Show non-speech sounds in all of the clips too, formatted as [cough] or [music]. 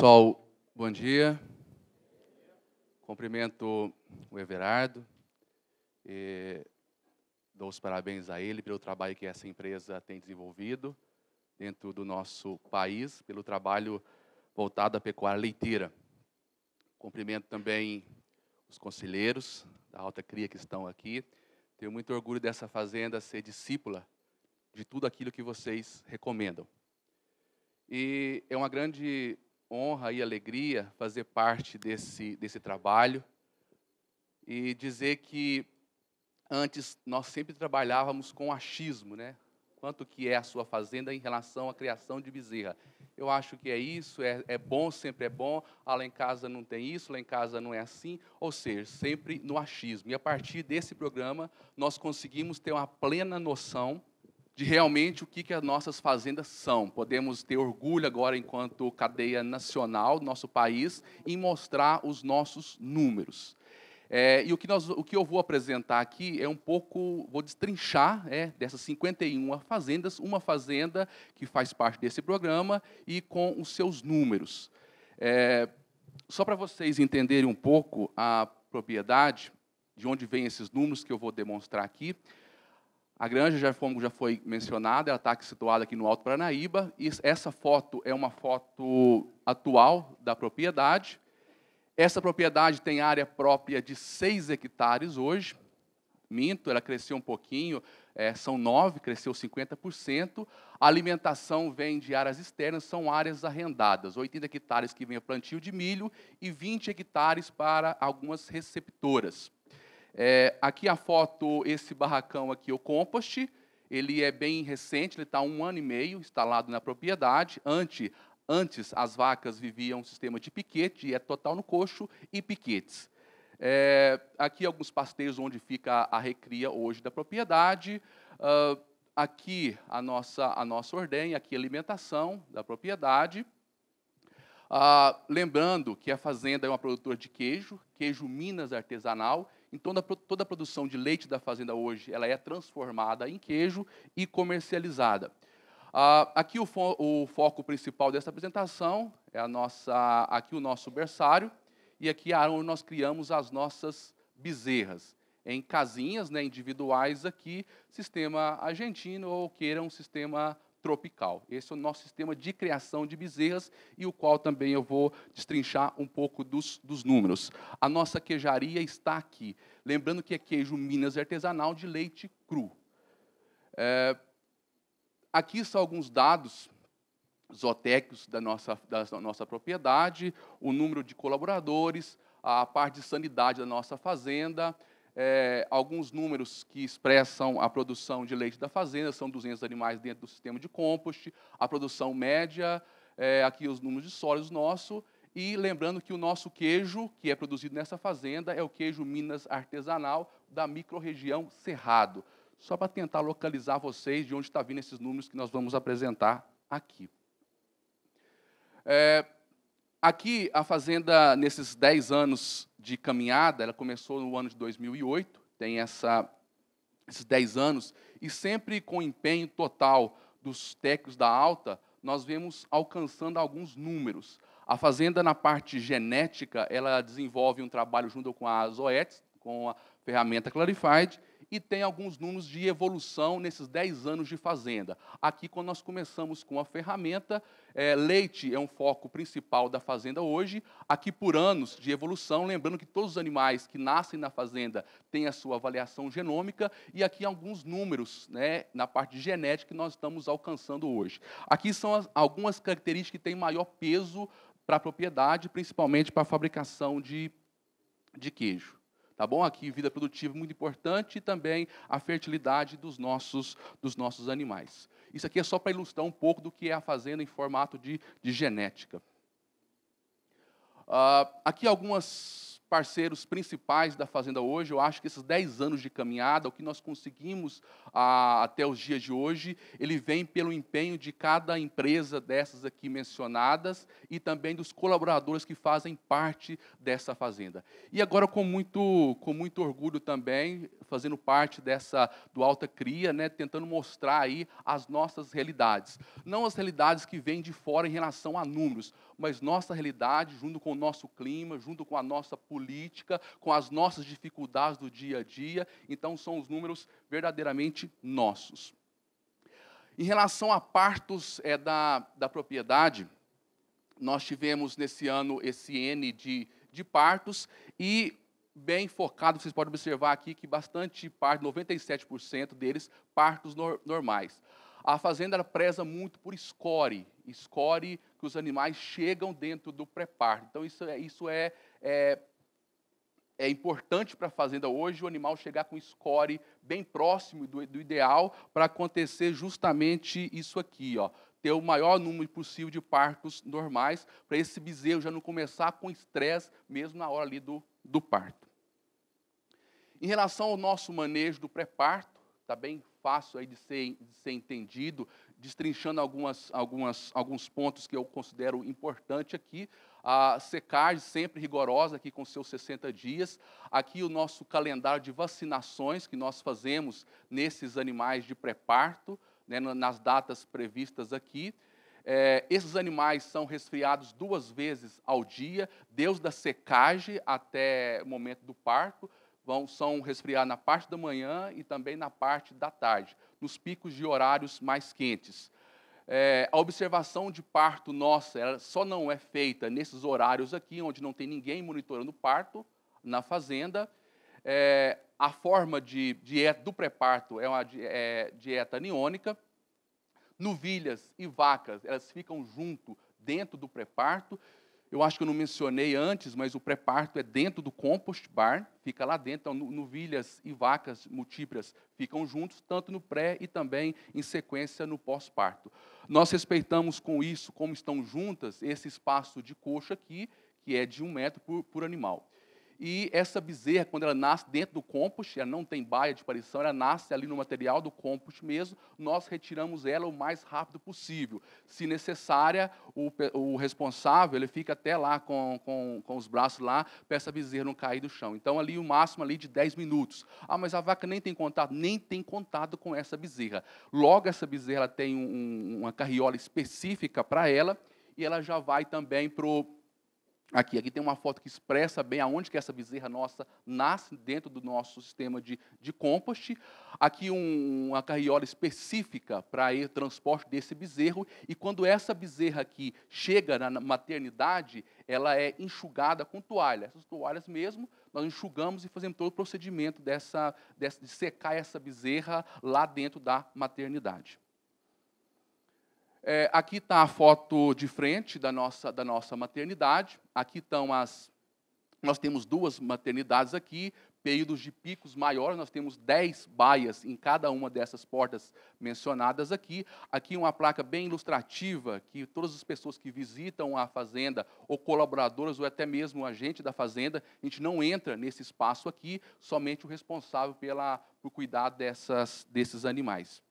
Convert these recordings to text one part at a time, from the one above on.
pessoal, bom dia. Cumprimento o Everardo. dou os parabéns a ele pelo trabalho que essa empresa tem desenvolvido dentro do nosso país, pelo trabalho voltado à pecuária leiteira. Cumprimento também os conselheiros da alta cria que estão aqui. Tenho muito orgulho dessa fazenda ser discípula de tudo aquilo que vocês recomendam. E é uma grande honra e alegria fazer parte desse, desse trabalho e dizer que antes nós sempre trabalhávamos com achismo, né? Quanto que é a sua fazenda em relação à criação de bezerra? Eu acho que é isso, é, é bom, sempre é bom, ah, lá em casa não tem isso, lá em casa não é assim, ou seja, sempre no achismo. E a partir desse programa, nós conseguimos ter uma plena noção de realmente o que, que as nossas fazendas são. Podemos ter orgulho agora, enquanto cadeia nacional do nosso país, em mostrar os nossos números. É, e o que, nós, o que eu vou apresentar aqui é um pouco, vou destrinchar é, dessas 51 fazendas, uma fazenda que faz parte desse programa e com os seus números. É, só para vocês entenderem um pouco a propriedade, de onde vêm esses números que eu vou demonstrar aqui, a Granja Jafongo já foi mencionada, ela está situada aqui no Alto Paranaíba. E essa foto é uma foto atual da propriedade. Essa propriedade tem área própria de 6 hectares hoje. Minto, ela cresceu um pouquinho, é, são 9, cresceu 50%. A alimentação vem de áreas externas, são áreas arrendadas. 80 hectares que vem a plantio de milho e 20 hectares para algumas receptoras. É, aqui a foto, esse barracão aqui, o compost, ele é bem recente, ele está um ano e meio instalado na propriedade. Antes, antes as vacas viviam um sistema de piquete, é total no coxo e piquetes. É, aqui alguns pasteiros onde fica a recria hoje da propriedade. Uh, aqui a nossa, a nossa ordenha, aqui a alimentação da propriedade. Ah, lembrando que a fazenda é uma produtora de queijo, queijo Minas artesanal, então, toda a produção de leite da fazenda hoje ela é transformada em queijo e comercializada. Ah, aqui o, fo o, foco principal dessa apresentação é a nossa, aqui o nosso berçário e aqui é onde nós criamos as nossas bezerras em casinhas né, individuais aqui, sistema argentino ou queira um sistema tropical. Esse é o nosso sistema de criação de bezerras e o qual também eu vou destrinchar um pouco dos, dos números. A nossa queijaria está aqui. Lembrando que é queijo Minas artesanal de leite cru. É, aqui são alguns dados zootécnicos da nossa, da nossa propriedade, o número de colaboradores, a parte de sanidade da nossa fazenda, é, alguns números que expressam a produção de leite da fazenda, são 200 animais dentro do sistema de compost, a produção média, é, aqui os números de sólidos nosso, e lembrando que o nosso queijo, que é produzido nessa fazenda, é o queijo Minas artesanal da microrregião Cerrado. Só para tentar localizar vocês de onde está vindo esses números que nós vamos apresentar aqui. É, aqui, a fazenda, nesses 10 anos de caminhada, ela começou no ano de 2008, tem essa, esses 10 anos, e sempre com o empenho total dos técnicos da alta, nós vemos alcançando alguns números. A fazenda, na parte genética, ela desenvolve um trabalho junto com a Zoetis, com a ferramenta Clarified, e tem alguns números de evolução nesses 10 anos de fazenda. Aqui, quando nós começamos com a ferramenta, é, leite é um foco principal da fazenda hoje. Aqui, por anos de evolução, lembrando que todos os animais que nascem na fazenda têm a sua avaliação genômica, e aqui alguns números né, na parte de genética que nós estamos alcançando hoje. Aqui são as, algumas características que têm maior peso para a propriedade, principalmente para a fabricação de, de queijo tá bom? Aqui vida produtiva é muito importante e também a fertilidade dos nossos dos nossos animais. Isso aqui é só para ilustrar um pouco do que é a fazenda em formato de, de genética. Uh, aqui algumas parceiros principais da Fazenda hoje, eu acho que esses 10 anos de caminhada, o que nós conseguimos até os dias de hoje, ele vem pelo empenho de cada empresa dessas aqui mencionadas e também dos colaboradores que fazem parte dessa Fazenda. E agora, com muito, com muito orgulho também, fazendo parte dessa do alta cria, né, tentando mostrar aí as nossas realidades. Não as realidades que vêm de fora em relação a números, mas nossa realidade junto com o nosso clima, junto com a nossa política, com as nossas dificuldades do dia a dia. Então são os números verdadeiramente nossos. Em relação a partos é, da, da propriedade, nós tivemos nesse ano esse N de, de partos, e bem focado, vocês podem observar aqui que bastante parte, 97% deles, partos no, normais. A fazenda preza muito por score, score que os animais chegam dentro do pré Então, isso, é, isso é, é, é importante para a fazenda hoje, o animal chegar com score bem próximo do, do ideal para acontecer justamente isso aqui, ó ter o maior número possível de partos normais, para esse bezerro já não começar com estresse, mesmo na hora ali do do parto. Em relação ao nosso manejo do pré-parto, está bem fácil aí de ser, de ser entendido, destrinchando algumas, algumas, alguns pontos que eu considero importante aqui. A secagem sempre rigorosa aqui com seus 60 dias. Aqui o nosso calendário de vacinações que nós fazemos nesses animais de pré-parto, né, nas datas previstas aqui. É, esses animais são resfriados duas vezes ao dia, Deus da secagem até o momento do parto, vão, são resfriados na parte da manhã e também na parte da tarde, nos picos de horários mais quentes. É, a observação de parto nossa ela só não é feita nesses horários aqui, onde não tem ninguém monitorando o parto na fazenda. É, a forma de dieta do pré-parto é uma é, dieta aniônica novilhas e vacas, elas ficam junto dentro do pré-parto. Eu acho que eu não mencionei antes, mas o pré-parto é dentro do compost barn, fica lá dentro. Então, novilhas e vacas múltiplas ficam juntos, tanto no pré e também em sequência no pós-parto. Nós respeitamos com isso, como estão juntas, esse espaço de coxa aqui, que é de um metro por, por animal. E essa bezerra, quando ela nasce dentro do compost, ela não tem baia de parição, ela nasce ali no material do compost mesmo, nós retiramos ela o mais rápido possível. Se necessária, o, o responsável, ele fica até lá com, com, com os braços lá, para essa bezerra não cair do chão. Então, ali o máximo ali de 10 minutos. Ah, mas a vaca nem tem contato? Nem tem contato com essa bezerra. Logo, essa bezerra tem um, uma carriola específica para ela, e ela já vai também para o Aqui, aqui tem uma foto que expressa bem aonde que essa bezerra nossa nasce dentro do nosso sistema de, de compost. Aqui um, uma carriola específica para o transporte desse bezerro. E quando essa bezerra aqui chega na maternidade, ela é enxugada com toalha. Essas toalhas mesmo, nós enxugamos e fazemos todo o procedimento dessa, dessa de secar essa bezerra lá dentro da maternidade. É, aqui está a foto de frente da nossa, da nossa maternidade. Aqui estão as. Nós temos duas maternidades aqui, períodos de picos maiores, nós temos dez baias em cada uma dessas portas mencionadas aqui. Aqui uma placa bem ilustrativa que todas as pessoas que visitam a fazenda, ou colaboradoras, ou até mesmo gente da fazenda, a gente não entra nesse espaço aqui, somente o responsável pela, por cuidar dessas, desses animais.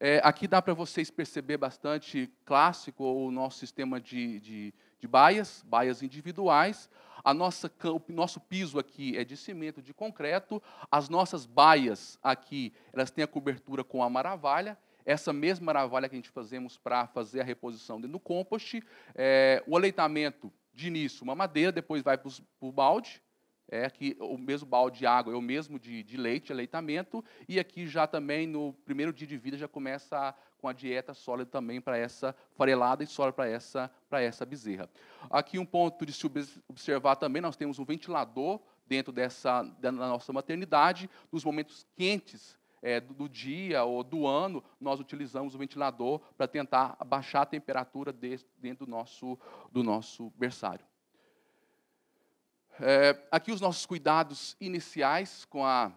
É, aqui dá para vocês perceber bastante clássico o nosso sistema de, de, de baias, baias individuais. A nossa, o nosso piso aqui é de cimento de concreto. As nossas baias aqui, elas têm a cobertura com a maravalha. Essa mesma maravalha que a gente fazemos para fazer a reposição dentro do compost. É, o aleitamento, de início, uma madeira, depois vai para o balde é que o mesmo balde de água é o mesmo de, de leite, aleitamento, e aqui já também no primeiro dia de vida já começa a, com a dieta sólida também para essa farelada e sólida para essa, para essa bezerra. Aqui um ponto de se observar também, nós temos um ventilador dentro dessa, da nossa maternidade, nos momentos quentes é, do, do dia ou do ano, nós utilizamos o ventilador para tentar baixar a temperatura dentro do nosso, do nosso berçário. É, aqui os nossos cuidados iniciais com, a,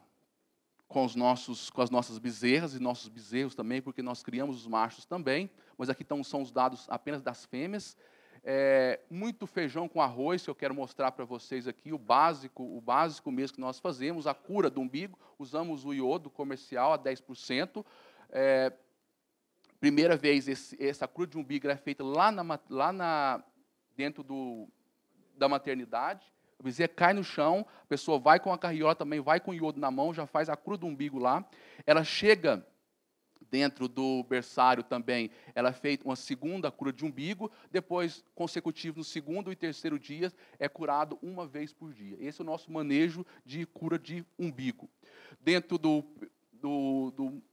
com, os nossos, com as nossas bezerras e nossos bezerros também, porque nós criamos os machos também, mas aqui estão, são os dados apenas das fêmeas. É, muito feijão com arroz, que eu quero mostrar para vocês aqui, o básico, o básico mesmo que nós fazemos, a cura do umbigo, usamos o iodo comercial a 10%. É, primeira vez, esse, essa cura de umbigo é feita lá, na, lá na, dentro do, da maternidade. A cai no chão, a pessoa vai com a carriola também, vai com o iodo na mão, já faz a cruz do umbigo lá. Ela chega dentro do berçário também, ela é feita uma segunda cura de umbigo, depois, consecutivo, no segundo e terceiro dias, é curado uma vez por dia. Esse é o nosso manejo de cura de umbigo. Dentro do, do, do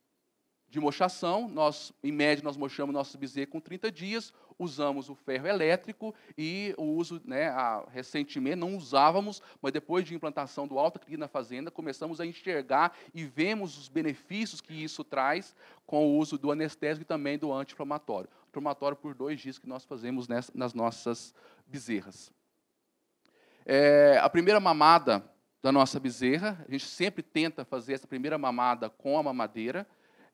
de mochação, nós, em média, nós mochamos nossa bezerro com 30 dias, usamos o ferro elétrico e o uso, né, a, recentemente, não usávamos, mas depois de implantação do alto cria na fazenda, começamos a enxergar e vemos os benefícios que isso traz com o uso do anestésico e também do anti-inflamatório. Inflamatório por dois dias que nós fazemos nessa, nas nossas bezerras. É, a primeira mamada da nossa bezerra, a gente sempre tenta fazer essa primeira mamada com a mamadeira,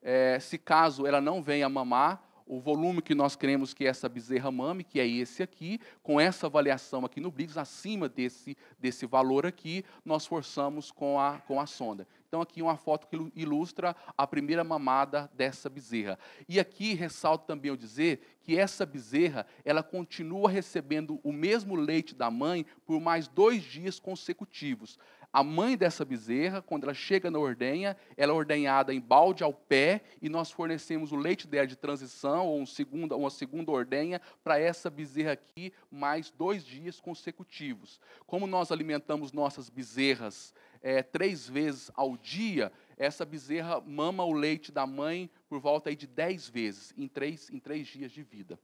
é, se caso ela não venha mamar, o volume que nós queremos que essa bezerra mame, que é esse aqui, com essa avaliação aqui no Briggs, acima desse, desse valor aqui, nós forçamos com a, com a sonda. Então, aqui uma foto que ilustra a primeira mamada dessa bezerra. E aqui ressalto também eu dizer que essa bezerra, ela continua recebendo o mesmo leite da mãe por mais dois dias consecutivos. A mãe dessa bezerra, quando ela chega na ordenha, ela é ordenhada em balde ao pé e nós fornecemos o leite dela de transição ou um segunda, uma segunda ordenha para essa bezerra aqui mais dois dias consecutivos. Como nós alimentamos nossas bezerras é, três vezes ao dia, essa bezerra mama o leite da mãe por volta aí de dez vezes em três, em três dias de vida.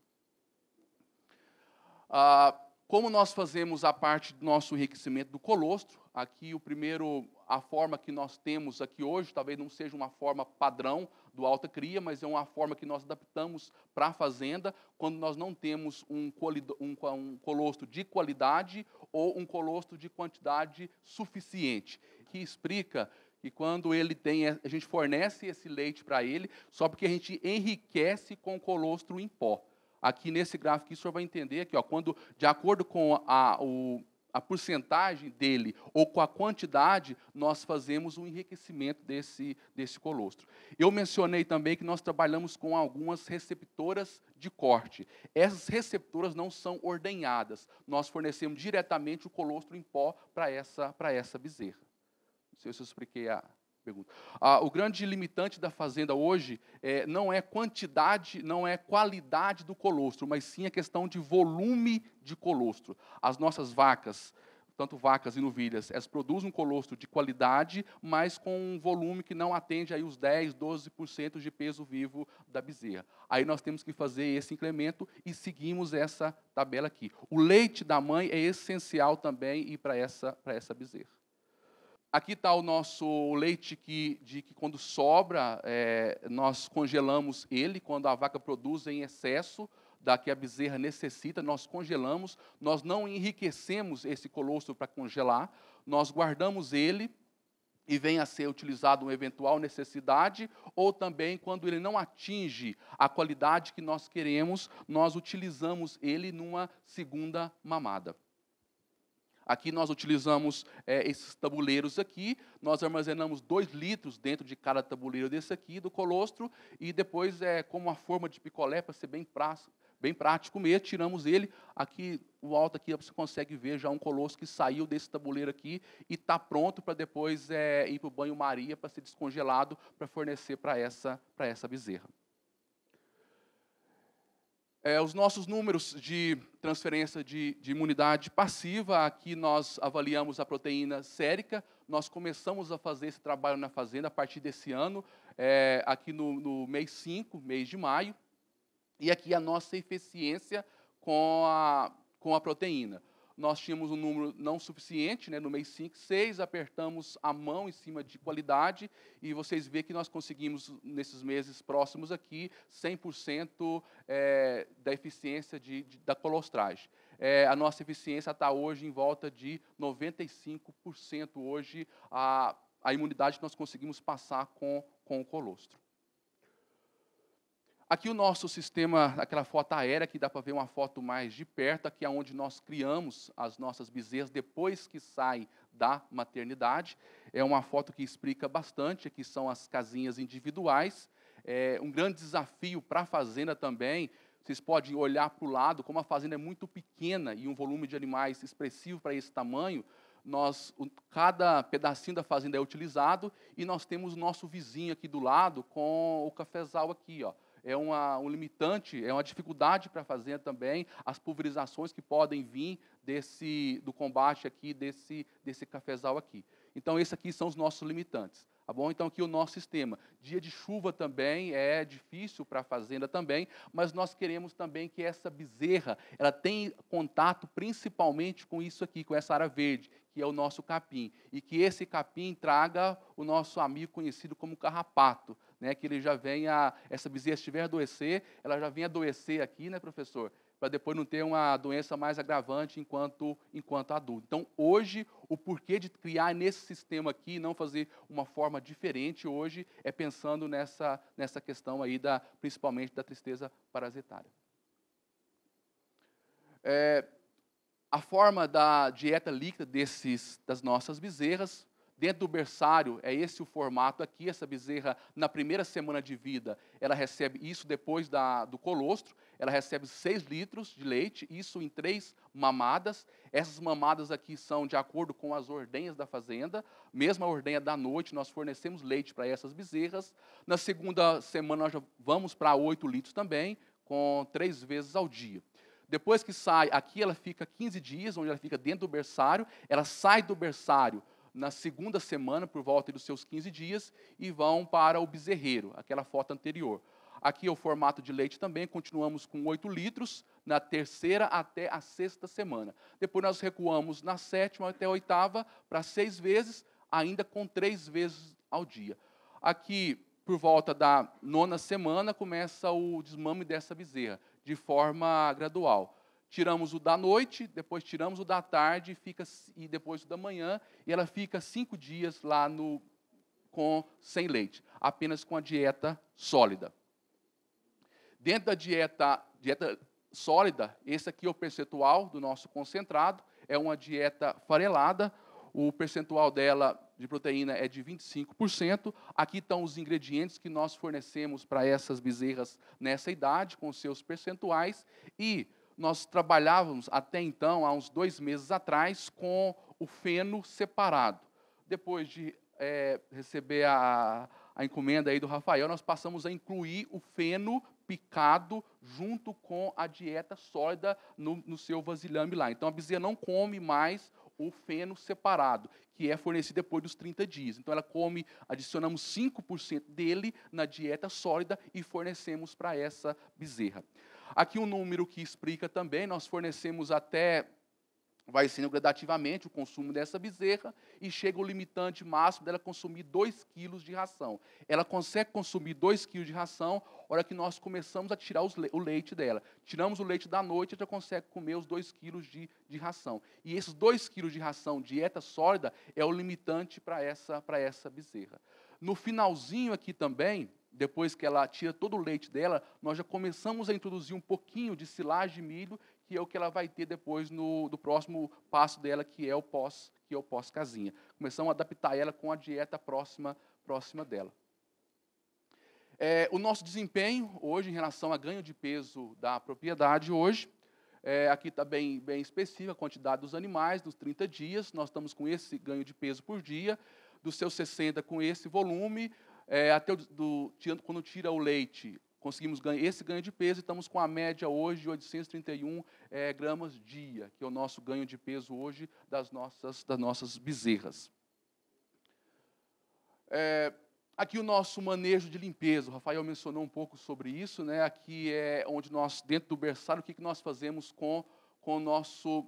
Ah, como nós fazemos a parte do nosso enriquecimento do colostro, aqui o primeiro, a forma que nós temos aqui hoje, talvez não seja uma forma padrão do alta cria, mas é uma forma que nós adaptamos para a fazenda quando nós não temos um, um, um colostro de qualidade ou um colostro de quantidade suficiente, que explica que quando ele tem, a gente fornece esse leite para ele, só porque a gente enriquece com colostro em pó aqui nesse gráfico, o senhor vai entender que, ó, quando, de acordo com a, o, a porcentagem dele ou com a quantidade, nós fazemos um enriquecimento desse, desse colostro. Eu mencionei também que nós trabalhamos com algumas receptoras de corte. Essas receptoras não são ordenhadas, nós fornecemos diretamente o colostro em pó para essa, essa bezerra. Não sei se eu expliquei a, pergunta. Ah, o grande limitante da fazenda hoje é, não é quantidade, não é qualidade do colostro, mas sim a questão de volume de colostro. As nossas vacas, tanto vacas e novilhas, elas produzem um colostro de qualidade, mas com um volume que não atende aí os 10, 12% de peso vivo da bezerra. Aí nós temos que fazer esse incremento e seguimos essa tabela aqui. O leite da mãe é essencial também para essa, essa bezerra. Aqui está o nosso leite que, de que quando sobra, é, nós congelamos ele, quando a vaca produz em excesso da que a bezerra necessita, nós congelamos, nós não enriquecemos esse colostro para congelar, nós guardamos ele e vem a ser utilizado uma eventual necessidade, ou também quando ele não atinge a qualidade que nós queremos, nós utilizamos ele numa segunda mamada. Aqui nós utilizamos é, esses tabuleiros aqui, nós armazenamos dois litros dentro de cada tabuleiro desse aqui, do colostro, e depois, é, como uma forma de picolé, para ser bem, pra, bem prático mesmo, tiramos ele. Aqui, o alto aqui, você consegue ver já um colostro que saiu desse tabuleiro aqui e está pronto para depois é, ir para o banho-maria, para ser descongelado, para fornecer para essa, essa bezerra. É, os nossos números de transferência de, de, imunidade passiva, aqui nós avaliamos a proteína sérica, nós começamos a fazer esse trabalho na fazenda a partir desse ano, é, aqui no, no mês 5, mês de maio, e aqui a nossa eficiência com a, com a proteína nós tínhamos um número não suficiente, né, no mês 5, 6, apertamos a mão em cima de qualidade, e vocês veem que nós conseguimos, nesses meses próximos aqui, 100% é, da eficiência de, de da colostragem. É, a nossa eficiência está hoje em volta de 95%, hoje, a, a imunidade que nós conseguimos passar com, com o colostro. Aqui o nosso sistema, aquela foto aérea, que dá para ver uma foto mais de perto, aqui é onde nós criamos as nossas bezerras depois que saem da maternidade. É uma foto que explica bastante, aqui são as casinhas individuais. É um grande desafio para a fazenda também, vocês podem olhar para o lado, como a fazenda é muito pequena e um volume de animais expressivo para esse tamanho, nós, cada pedacinho da fazenda é utilizado e nós temos o nosso vizinho aqui do lado com o cafezal aqui, ó é uma, um limitante, é uma dificuldade para a fazenda também, as pulverizações que podem vir desse, do combate aqui, desse, desse cafezal aqui. Então, esses aqui são os nossos limitantes. Tá bom? Então, aqui o nosso sistema. Dia de chuva também é difícil para a fazenda também, mas nós queremos também que essa bezerra, ela tenha contato principalmente com isso aqui, com essa área verde, que é o nosso capim. E que esse capim traga o nosso amigo conhecido como carrapato, né, que ele já venha, essa bezerra estiver adoecer, ela já venha adoecer aqui, né, professor? Para depois não ter uma doença mais agravante enquanto, enquanto adulto. Então, hoje, o porquê de criar nesse sistema aqui e não fazer uma forma diferente hoje é pensando nessa, nessa questão aí, da, principalmente da tristeza parasitária. É, a forma da dieta líquida desses, das nossas bezerras Dentro do berçário, é esse o formato aqui, essa bezerra, na primeira semana de vida, ela recebe isso depois da, do colostro, ela recebe 6 litros de leite, isso em três mamadas. Essas mamadas aqui são de acordo com as ordenhas da fazenda, mesmo a ordenha da noite, nós fornecemos leite para essas bezerras. Na segunda semana, nós vamos para 8 litros também, com três vezes ao dia. Depois que sai, aqui ela fica 15 dias, onde ela fica dentro do berçário, ela sai do berçário na segunda semana, por volta dos seus 15 dias, e vão para o bezerreiro, aquela foto anterior. Aqui é o formato de leite também, continuamos com 8 litros na terceira até a sexta semana. Depois nós recuamos na sétima até a oitava para seis vezes, ainda com três vezes ao dia. Aqui, por volta da nona semana, começa o desmame dessa bezerra, de forma gradual tiramos o da noite, depois tiramos o da tarde fica, e depois o da manhã, e ela fica cinco dias lá no, com, sem leite, apenas com a dieta sólida. Dentro da dieta, dieta sólida, esse aqui é o percentual do nosso concentrado, é uma dieta farelada, o percentual dela de proteína é de 25%. Aqui estão os ingredientes que nós fornecemos para essas bezerras nessa idade, com seus percentuais. E nós trabalhávamos até então, há uns dois meses atrás, com o feno separado. Depois de é, receber a, a encomenda aí do Rafael, nós passamos a incluir o feno picado junto com a dieta sólida no, no seu vasilhame lá. Então a bezerra não come mais o feno separado, que é fornecido depois dos 30 dias. Então ela come, adicionamos 5% dele na dieta sólida e fornecemos para essa bezerra. Aqui um número que explica também, nós fornecemos até, vai sendo gradativamente o consumo dessa bezerra, e chega o limitante máximo dela consumir 2 quilos de ração. Ela consegue consumir 2 quilos de ração, hora que nós começamos a tirar o leite dela. Tiramos o leite da noite, ela já consegue comer os 2 quilos de, de ração. E esses 2 quilos de ração, dieta sólida, é o limitante para essa, essa bezerra. No finalzinho aqui também, depois que ela tira todo o leite dela, nós já começamos a introduzir um pouquinho de silagem de milho, que é o que ela vai ter depois no do próximo passo dela, que é o pós, que é o pós casinha. Começamos a adaptar ela com a dieta próxima próxima dela. É, o nosso desempenho hoje em relação a ganho de peso da propriedade hoje, é, aqui está bem, bem específica a quantidade dos animais, dos 30 dias, nós estamos com esse ganho de peso por dia, dos seus 60 com esse volume, é, até do, quando tira o leite, conseguimos ganhar esse ganho de peso e estamos com a média hoje de 831 é, gramas dia, que é o nosso ganho de peso hoje das nossas, das nossas bezerras. É, aqui o nosso manejo de limpeza, o Rafael mencionou um pouco sobre isso, né? aqui é onde nós, dentro do berçário, o que, que nós fazemos com, com, o nosso,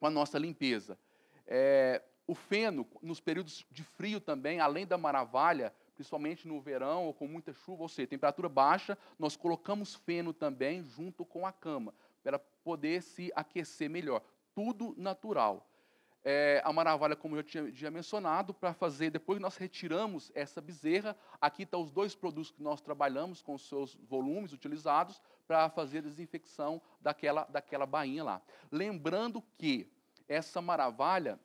com a nossa limpeza. É, o feno, nos períodos de frio também, além da maravalha, principalmente no verão ou com muita chuva, ou seja, temperatura baixa, nós colocamos feno também junto com a cama, para poder se aquecer melhor. Tudo natural. É, a maravalha, como eu tinha, tinha mencionado, para fazer, depois que nós retiramos essa bezerra, aqui estão tá os dois produtos que nós trabalhamos com os seus volumes utilizados para fazer a desinfecção daquela, daquela bainha lá. Lembrando que essa maravalha,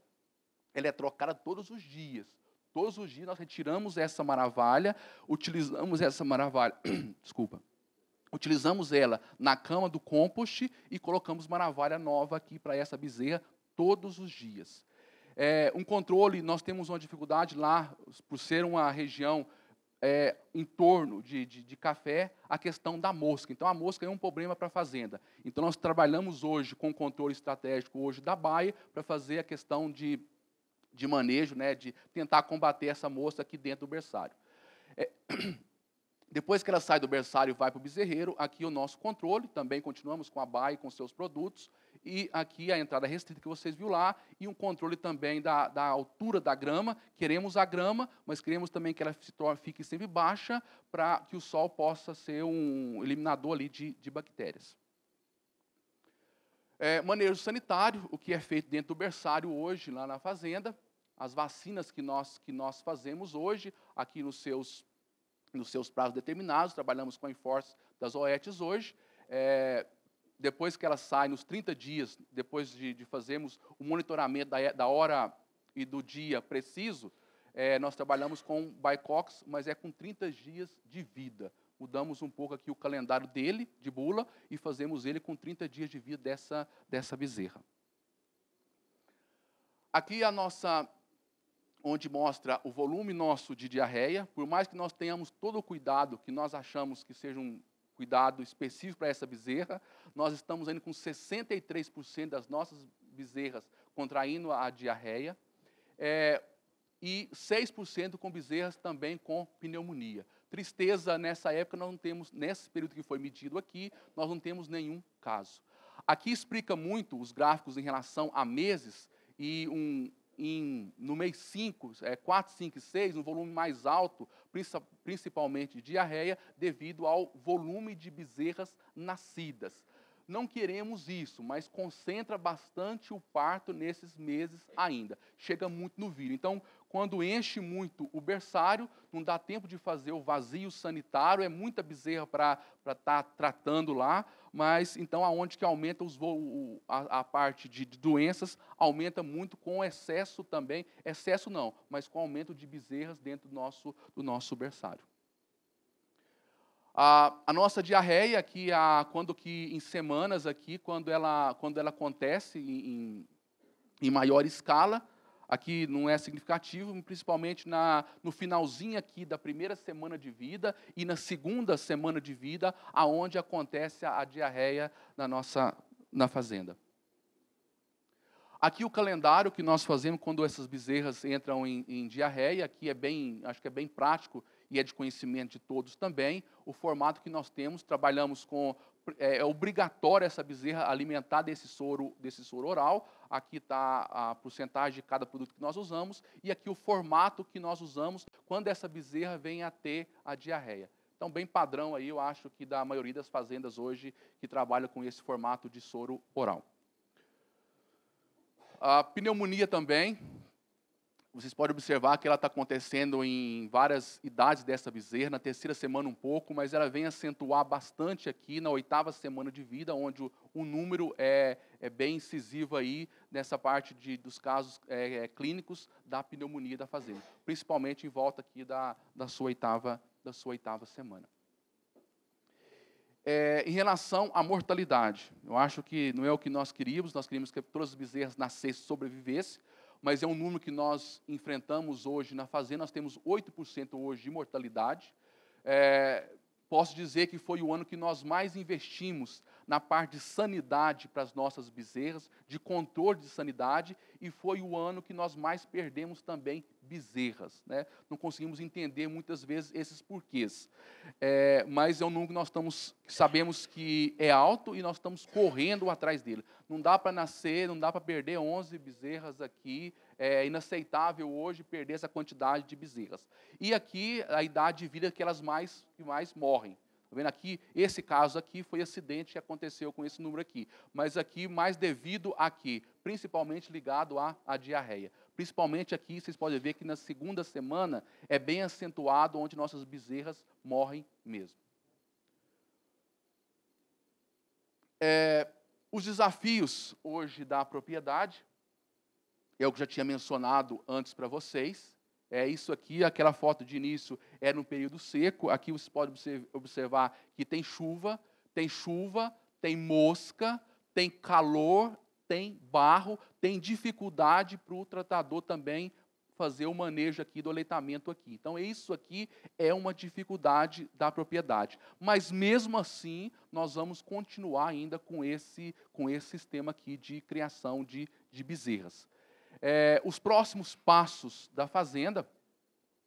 ela é trocada todos os dias. Todos os dias nós retiramos essa maravilha, utilizamos essa maravilha, [clears throat] desculpa, utilizamos ela na cama do compost e colocamos maravilha nova aqui para essa bezerra todos os dias. É, um controle, nós temos uma dificuldade lá, por ser uma região é, em torno de, de, de, café a questão da mosca. Então, a mosca é um problema para a fazenda. Então, nós trabalhamos hoje com o controle estratégico hoje da Baia para fazer a questão de de manejo, né, de tentar combater essa moça aqui dentro do berçário. É, [clears throat] depois que ela sai do berçário e vai para o bezerreiro, aqui o nosso controle, também continuamos com a BAE com seus produtos, e aqui a entrada restrita que vocês viram lá, e um controle também da, da altura da grama. Queremos a grama, mas queremos também que ela se torne, fique sempre baixa, para que o sol possa ser um eliminador ali de, de bactérias. É, manejo sanitário, o que é feito dentro do berçário hoje, lá na fazenda as vacinas que nós, que nós fazemos hoje, aqui nos seus, nos seus prazos determinados, trabalhamos com a Enforce das OETs hoje, é, depois que ela sai, nos 30 dias, depois de, de fazermos o monitoramento da, da hora e do dia preciso, é, nós trabalhamos com Bicox, mas é com 30 dias de vida. Mudamos um pouco aqui o calendário dele, de bula, e fazemos ele com 30 dias de vida dessa, dessa bezerra. Aqui a nossa onde mostra o volume nosso de diarreia, por mais que nós tenhamos todo o cuidado que nós achamos que seja um cuidado específico para essa bezerra, nós estamos ainda com 63% das nossas bezerras contraindo a diarreia é, e 6% com bezerras também com pneumonia. Tristeza, nessa época, nós não temos, nesse período que foi medido aqui, nós não temos nenhum caso. Aqui explica muito os gráficos em relação a meses e um, em, no mês 5, 4, 5 e 6, um volume mais alto, principalmente diarreia, devido ao volume de bezerras nascidas. Não queremos isso, mas concentra bastante o parto nesses meses ainda. Chega muito no vírus. Então, quando enche muito o berçário, não dá tempo de fazer o vazio sanitário, é muita bezerra para estar tá tratando lá, mas então aonde que aumenta os, o, a, a, parte de, doenças, aumenta muito com excesso também, excesso não, mas com aumento de bezerras dentro do nosso, do nosso berçário. A, a, nossa diarreia aqui, a, quando que em semanas aqui, quando ela, quando ela acontece em, em maior escala, Aqui não é significativo, principalmente na, no finalzinho aqui da primeira semana de vida e na segunda semana de vida, aonde acontece a, a diarreia na nossa na fazenda. Aqui o calendário que nós fazemos quando essas bezerras entram em, em diarreia, aqui é bem, acho que é bem prático e é de conhecimento de todos também, o formato que nós temos, trabalhamos com é, é, obrigatório essa bezerra alimentar desse soro, desse soro oral. Aqui está a porcentagem de cada produto que nós usamos e aqui o formato que nós usamos quando essa bezerra vem a ter a diarreia. Então, bem padrão aí, eu acho que da maioria das fazendas hoje que trabalham com esse formato de soro oral. A pneumonia também, vocês podem observar que ela está acontecendo em várias idades dessa bezerra, na terceira semana um pouco, mas ela vem acentuar bastante aqui na oitava semana de vida, onde o, o número é, é, bem incisivo aí nessa parte de, dos casos é, é, clínicos da pneumonia da fazenda, principalmente em volta aqui da, da, sua, oitava, da sua oitava semana. É, em relação à mortalidade, eu acho que não é o que nós queríamos, nós queríamos que todas as bezerras nascessem e sobrevivessem, mas é um número que nós enfrentamos hoje na fazenda. Nós temos 8% hoje de mortalidade. É, posso dizer que foi o ano que nós mais investimos na parte de sanidade para as nossas bezerras, de controle de sanidade, e foi o ano que nós mais perdemos também bezerras. Né? Não conseguimos entender muitas vezes esses porquês. É, mas é um número que nós estamos, sabemos que é alto e nós estamos correndo atrás dele. Não dá para nascer, não dá para perder 11 bezerras aqui. É inaceitável hoje perder essa quantidade de bezerras. E aqui a idade de vida é que elas mais, que mais morrem. Tá vendo aqui? Esse caso aqui foi acidente que aconteceu com esse número aqui. Mas aqui mais devido a quê? Principalmente ligado à, à diarreia. Principalmente aqui, vocês podem ver que na segunda semana é bem acentuado onde nossas bezerras morrem mesmo. É, os desafios hoje da propriedade, é o que já tinha mencionado antes para vocês. É isso aqui, aquela foto de início era é no período seco. Aqui você pode observar que tem chuva, tem chuva, tem mosca, tem calor tem barro, tem dificuldade para o tratador também fazer o manejo aqui do aleitamento aqui. Então, isso aqui é uma dificuldade da propriedade. Mas mesmo assim, nós vamos continuar ainda com esse, com esse sistema aqui de criação de, de bezerras. É, os próximos passos da fazenda,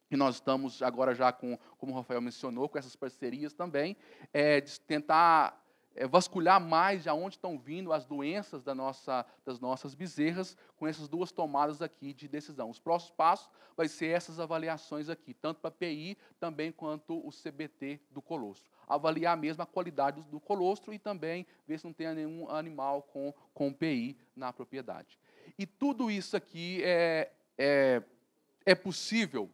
que nós estamos agora já com, como o Rafael mencionou, com essas parcerias também, é de tentar é, vasculhar mais de onde estão vindo as doenças da nossa, das nossas bezerras com essas duas tomadas aqui de decisão. Os próximos passos vai ser essas avaliações aqui, tanto para a PI também quanto o CBT do colostro. Avaliar mesmo a qualidade do, do colostro e também ver se não tem nenhum animal com, com PI na propriedade. E tudo isso aqui é, é, é possível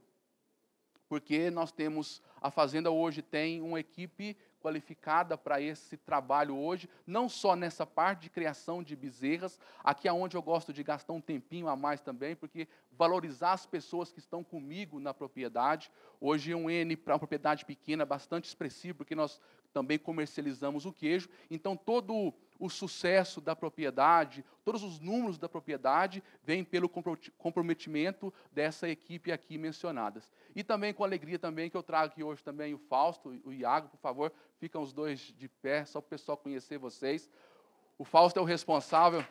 porque nós temos a fazenda hoje tem uma equipe qualificada para esse trabalho hoje, não só nessa parte de criação de bezerras, aqui é onde eu gosto de gastar um tempinho a mais também, porque valorizar as pessoas que estão comigo na propriedade. Hoje é um N para uma propriedade pequena, é bastante expressivo, porque nós também comercializamos o queijo. Então, todo o sucesso da propriedade, todos os números da propriedade vêm pelo comprometimento dessa equipe aqui mencionadas. E também com alegria também que eu trago aqui hoje também o Fausto, o Iago, por favor, ficam os dois de pé, só para o pessoal conhecer vocês. O Fausto é o responsável.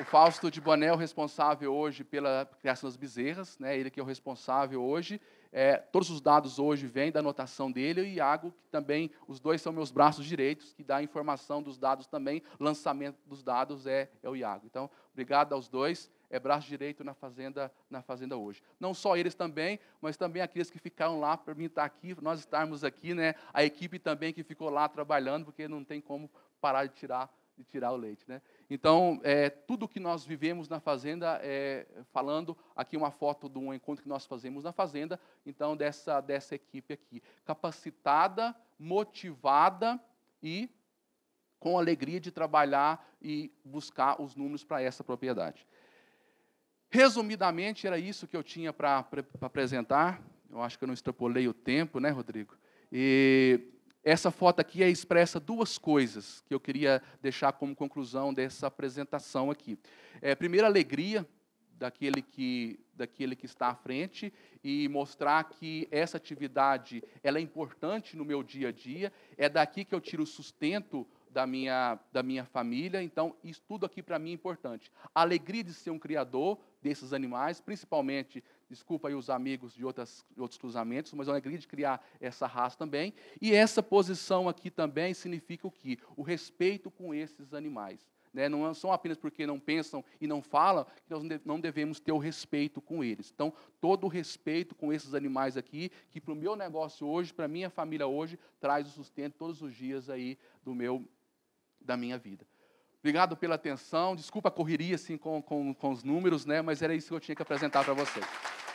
O Fausto de Boné é o responsável hoje pela criação das bezerras, né? ele que é o responsável hoje, é, todos os dados hoje vêm da anotação dele, e o Iago, que também, os dois são meus braços direitos, que dá a informação dos dados também, lançamento dos dados é, é o Iago. Então, obrigado aos dois, é braço direito na fazenda, na fazenda hoje. Não só eles também, mas também aqueles que ficaram lá para mim estar aqui, nós estarmos aqui, né? a equipe também que ficou lá trabalhando, porque não tem como parar de tirar de tirar o leite. Né? Então, é, tudo que nós vivemos na fazenda, é, falando aqui uma foto de um encontro que nós fazemos na fazenda, então, dessa, dessa equipe aqui. Capacitada, motivada e com alegria de trabalhar e buscar os números para essa propriedade. Resumidamente, era isso que eu tinha para apresentar. Eu acho que eu não extrapolei o tempo, né, Rodrigo? E essa foto aqui é expressa duas coisas que eu queria deixar como conclusão dessa apresentação aqui. É, primeiro, a alegria daquele que, daquele que está à frente e mostrar que essa atividade ela é importante no meu dia a dia, é daqui que eu tiro o sustento da minha, da minha família, então isso tudo aqui para mim é importante. A alegria de ser um criador, desses animais, principalmente, desculpa aí os amigos de outras, outros cruzamentos, mas eu é alegria de criar essa raça também. E essa posição aqui também significa o que? O respeito com esses animais. Né? Não é são apenas porque não pensam e não falam que nós não devemos ter o respeito com eles. Então, todo o respeito com esses animais aqui, que para o meu negócio hoje, para a minha família hoje, traz o sustento todos os dias aí do meu, da minha vida. Obrigado pela atenção. Desculpa a correria assim, com, com, com os números, né? mas era isso que eu tinha que apresentar para vocês.